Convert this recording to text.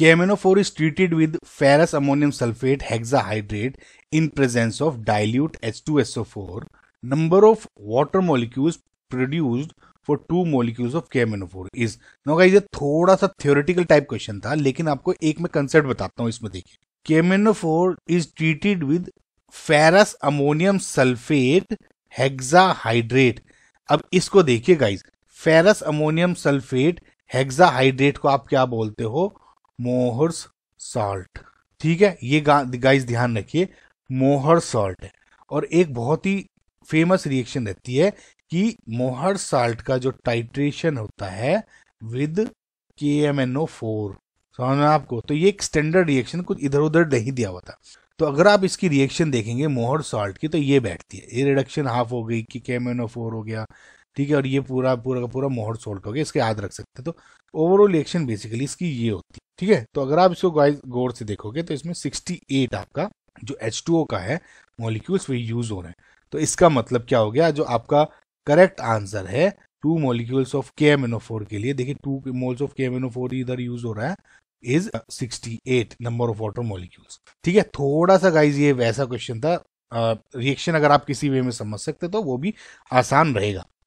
केमेनोफोर is treated KMNO4 is treated with ferrous ammonium sulfate hexahydrate in presence of dilute four number of water molecule produced for two molecules of केमेनोफोर is no ये थोड़ा सा theoretical type question था लेकिन आपको एक मैं concept बताता हूँ इसमें देखिए केमेनोफोर is treated with ferrous ammonium sulphate hexahydrate अब इसको देखिए guys ferrous ammonium sulphate hexahydrate को आप क्या बोलते हो मोहर्स सॉल्ट ठीक है ये गाइस ध्यान रखिए मोहर सॉल्ट है और एक बहुत ही फेमस रिएक्शन रहती है कि मोहर साल्ट का जो टाइट्रेशन होता है विद के एम एन ओ फोर समझना आपको तो ये एक स्टैंडर्ड रिएक्शन कुछ इधर उधर नहीं दिया हुआ था तो अगर आप इसकी रिएक्शन देखेंगे मोहर सॉल्ट की तो ये बैठती है ये रिडक्शन हाफ हो गई कि के एम एन ओ फोर हो गया ठीक है और ये पूरा पूरा का पूरा मोहर सॉल्ट हो गया इसके याद रख सकते हैं तो ओवरऑल रिएक्शन बेसिकली इसकी ये होती है ठीक है तो अगर आप इसको गौर से देखोगे तो इसमें 68 आपका जो H2O का है मॉलिक्यूल्स वे यूज हो रहे हैं तो इसका मतलब क्या हो गया जो आपका करेक्ट आंसर है two molecules of K M के लिए देखिए two moles of K M इधर यूज हो रहा है is eight number of water molecules ठीक है थोड़ा सा गाइज ये वैसा क्वेश्चन था रिएक्शन uh, अगर आप किसी वे में समझ सकते तो वो भी आसान रहेगा